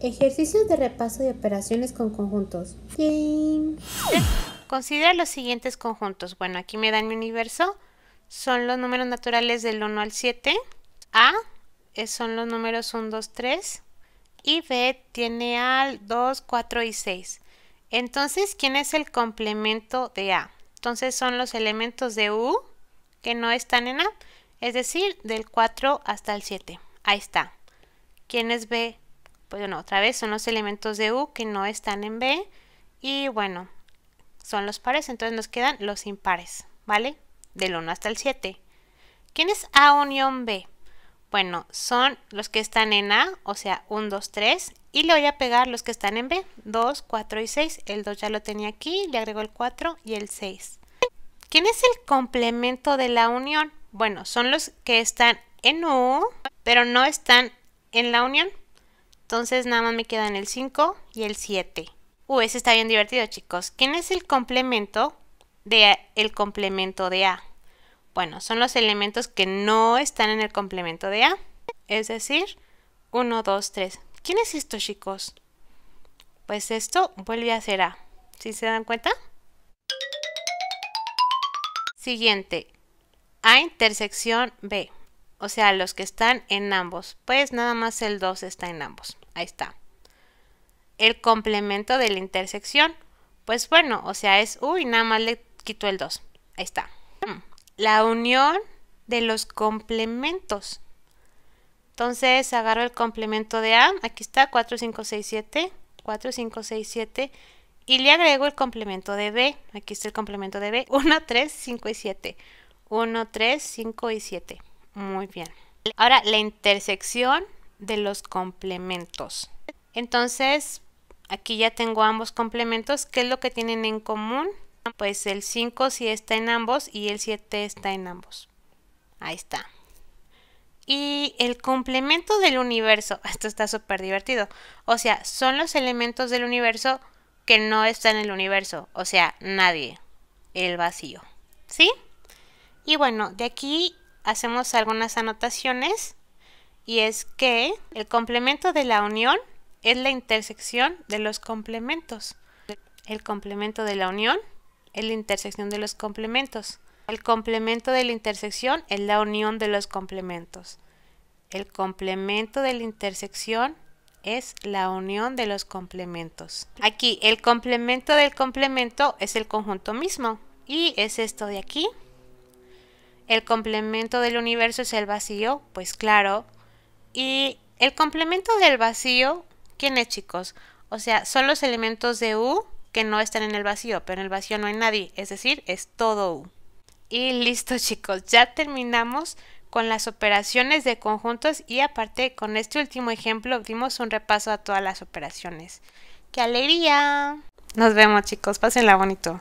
Ejercicios de repaso de operaciones con conjuntos. Considera los siguientes conjuntos. Bueno, aquí me dan mi universo. Son los números naturales del 1 al 7. A eh, son los números 1, 2, 3. Y B tiene al 2, 4 y 6. Entonces, ¿quién es el complemento de A? Entonces son los elementos de U que no están en A, es decir, del 4 hasta el 7. Ahí está. ¿Quién es B? pues bueno, otra vez son los elementos de U que no están en B y bueno, son los pares, entonces nos quedan los impares, ¿vale? Del 1 hasta el 7. ¿Quién es A unión B? Bueno, son los que están en A, o sea, 1, 2, 3, y le voy a pegar los que están en B, 2, 4 y 6. El 2 ya lo tenía aquí, le agrego el 4 y el 6. ¿Quién es el complemento de la unión? Bueno, son los que están en U, pero no están en la unión, entonces nada más me quedan el 5 y el 7. Uh, ese está bien divertido, chicos. ¿Quién es el complemento de el complemento de A? Bueno, son los elementos que no están en el complemento de A. Es decir, 1, 2, 3. ¿Quién es esto, chicos? Pues esto vuelve a ser A. ¿Sí se dan cuenta? Siguiente. A intersección B. O sea, los que están en ambos. Pues nada más el 2 está en ambos. Ahí está. El complemento de la intersección. Pues bueno, o sea, es u y nada más le quito el 2. Ahí está. La unión de los complementos. Entonces agarro el complemento de A, aquí está 4, 5, 6, 7, 4, 5, 6, 7 y le agrego el complemento de B, aquí está el complemento de B, 1, 3, 5 y 7, 1, 3, 5 y 7, muy bien. Ahora la intersección de los complementos. Entonces, aquí ya tengo ambos complementos. ¿Qué es lo que tienen en común? Pues el 5 sí está en ambos y el 7 está en ambos. Ahí está. Y el complemento del universo. Esto está súper divertido. O sea, son los elementos del universo que no están en el universo. O sea, nadie. El vacío. ¿Sí? Y bueno, de aquí hacemos algunas anotaciones y es que el complemento de la unión es la intersección de los complementos. El complemento de la unión es la intersección de los complementos. El complemento de la intersección es la unión de los complementos. El complemento de la intersección es la unión de los complementos. Aquí el complemento del complemento es el conjunto mismo y es esto de aquí. El complemento del universo es el vacío, pues claro, y el complemento del vacío, ¿quién es, chicos? O sea, son los elementos de U que no están en el vacío, pero en el vacío no hay nadie, es decir, es todo U. Y listo, chicos, ya terminamos con las operaciones de conjuntos y aparte con este último ejemplo dimos un repaso a todas las operaciones. ¡Qué alegría! Nos vemos, chicos, pásenla bonito.